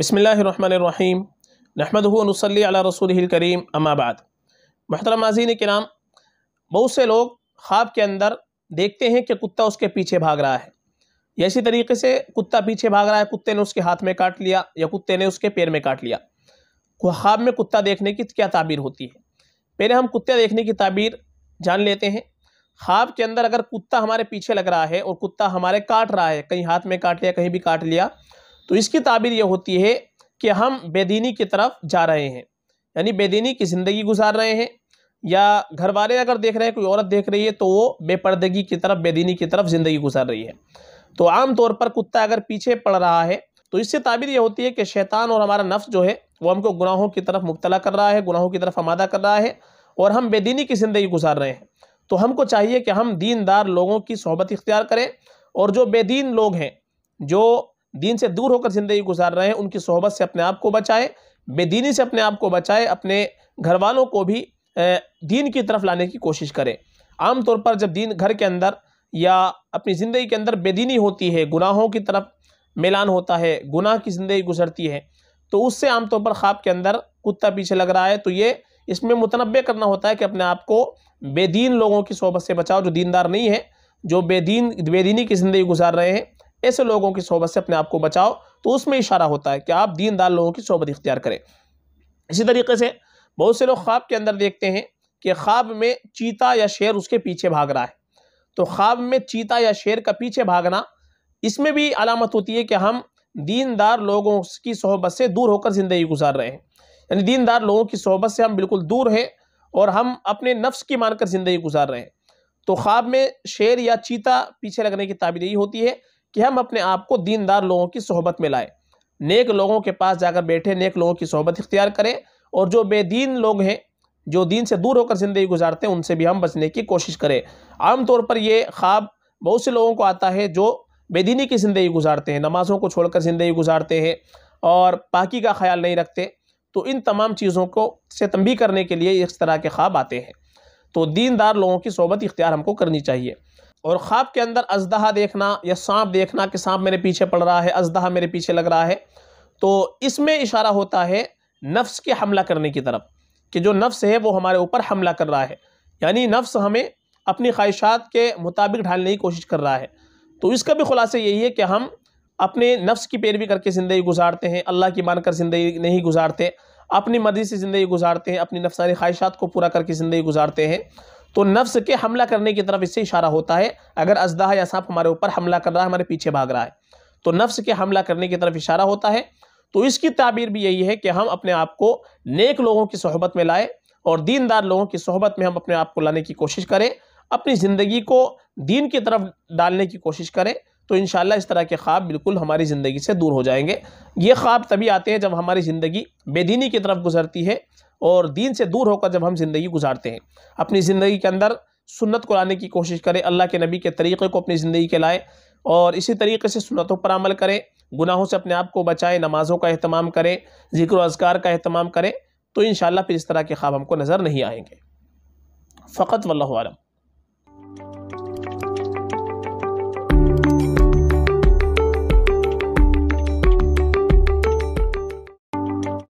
बसमीम नहमदनसली रसूल करीम अमाबाद महतरम के नाम बहुत से लोग ख्वाब के अंदर देखते हैं कि कुत्ता उसके पीछे भाग रहा है या इसी तरीके से कुत्ता पीछे भाग रहा है कुत्ते ने उसके हाथ में काट लिया या कुत्ते ने उसके पैर में काट लिया ख्वाब में कुत्ता देखने की क्या ताबीर होती है पहले हम कुत्ते देखने की ताबीर जान लेते हैं ख्वाब के अंदर अगर कुत्ता हमारे पीछे लग रहा है और कुत्ता हमारे काट रहा है कहीं हाथ में काट लिया कहीं भी काट लिया तो इसकी ताबीर यह होती है कि हम बेदीनी की तरफ जा रहे हैं यानी बेदीनी की ज़िंदगी गुजार रहे हैं या घर वाले अगर देख रहे हैं कोई औरत देख रही है तो वो बेपर्दगी की तरफ बेदीनी की तरफ ज़िंदगी गुजार रही है तो आम तौर पर कुत्ता अगर पीछे पड़ रहा है तो इससे ताबीर यह होती है कि शैतान और हमारा नफ्स जो है वो हमको गुनाहों की तरफ मुबतला कर रहा है गुनाहों की तरफ आमादा कर रहा है और हम बेदीनी की ज़िंदगी गुजार रहे हैं तो हमको चाहिए कि हम दीनदार लोगों की सोहबत इख्तियार करें और जो बेदीन लोग हैं जो दीन से दूर होकर ज़िंदगी गुजार रहे हैं उनकी सोहबत से अपने आप को बचाएं बेदीनी से अपने आप को बचाएं अपने घर वालों को भी दीन की तरफ लाने की कोशिश करें आमतौर पर जब दीन घर के अंदर या अपनी ज़िंदगी के अंदर बेदीनी होती है गुनाहों की तरफ मिलान होता है गुनाह की ज़िंदगी गुजरती है तो उससे आमतौर पर ख्वाब के अंदर कुत्ता पीछे लग रहा है तो ये इसमें मुतनबे करना होता है कि अपने आप को बेदीन लोगों की सोहबत से बचाओ जो दीनदार नहीं है जो बेदीन बेदीनी की ज़िंदगी गुजार रहे हैं ऐसे लोगों की सोहबत से अपने आप को बचाओ तो उसमें इशारा होता है कि आप दीनदार लोगों की सोहबत इख्तियार करें इसी तरीके से बहुत से लोग ख्वाब के अंदर देखते हैं कि ख्वाब में चीता या शेर उसके पीछे भाग रहा है तो ख्वाब में चीता या शेर का पीछे भागना इसमें भी अलामत होती है कि हम दीनदार लोगों की सोहबत से दूर होकर ज़िंदगी गुजार रहे हैं यानी दीनदार लोगों की सोहबत से हम बिल्कुल दूर हैं और हम अपने नफ्स की मानकर ज़िंदगी गुजार रहे हैं तो ख्वाब में शेर या चीता पीछे लगने की ताबीर यही होती है कि हम अपने आप को दीनदार लोगों की सोहबत में लाएं नेक लोगों के पास जाकर बैठे नेक लोगों की सोहबत इख्तियार करें और जो बेदीन लोग हैं जो दीन से दूर होकर ज़िंदगी गुजारते हैं उनसे भी हम बचने की कोशिश करें आमतौर पर यह ख्वाब बहुत से लोगों को आता है जो बेदीनी की ज़िंदगी गुजारते हैं नमाज़ों को छोड़कर ज़िंदगी गुजारते हैं और पाकि का ख्याल नहीं रखते तो इन तमाम चीज़ों को से तंबी करने के लिए इस तरह के ख्वाब आते हैं तो दीनदार लोगों की सोबत इख्तियार हमको करनी चाहिए और ख्वाब के अंदर अजदहा देखना या सांप देखना कि सांप मेरे पीछे पड़ रहा है अजदहा मेरे पीछे लग रहा है तो इसमें इशारा होता है नफ्स के हमला करने की तरफ कि जो नफ्स है वो हमारे ऊपर हमला कर रहा है यानी नफ्स हमें अपनी ख्वाहिशात के मुताबिक ढालने की कोशिश कर रहा है तो इसका भी खुलासा यही है कि हम अपने नफ्स की पैरवी करके ज़िंदगी गुजारते हैं अल्लाह की मान कर ज़िंदगी नहीं गुजारते अपनी मर्ज़ी से ज़िंदगी गुजारते हैं अपनी नफसारी ख्वाहिशात को पूरा करके ज़िंदगी गुजारते हैं तो नफ्स के हमला करने की तरफ इससे इशारा होता है अगर अजदाह या सांप हमारे ऊपर हमला कर रहा है हमारे पीछे भाग रहा है तो नफ्स के हमला करने की तरफ इशारा होता है तो इसकी ताबीर भी यही है कि हम अपने आप को नेक लोगों की सोहबत में लाए और दीनदार लोगों की सोहबत में हम अपने आप को लाने की कोशिश करें अपनी ज़िंदगी को दीन की तरफ डालने की कोशिश करें तो इन इस तरह के ख्वाब बिल्कुल हमारी ज़िंदगी से दूर हो जाएंगे ये ख्वाब तभी आते हैं जब हमारी ज़िंदगी बेदीनी की तरफ गुजरती है और दीन से दूर होकर जब हम ज़िंदगी गुजारते हैं अपनी ज़िंदगी के अंदर सुन्नत को लाने की कोशिश करें अल्लाह के नबी के तरीक़े को अपनी ज़िंदगी के लाएँ और इसी तरीके से सुनतों पर अमल करें गुनाहों से अपने आप को बचाएं नमाज़ों का अहतमाम करें जिक्र अजगार का अहतमाम करें तो इन फिर इस तरह के ख्वाब हमको नज़र नहीं आएंगे फ़कत वल्लम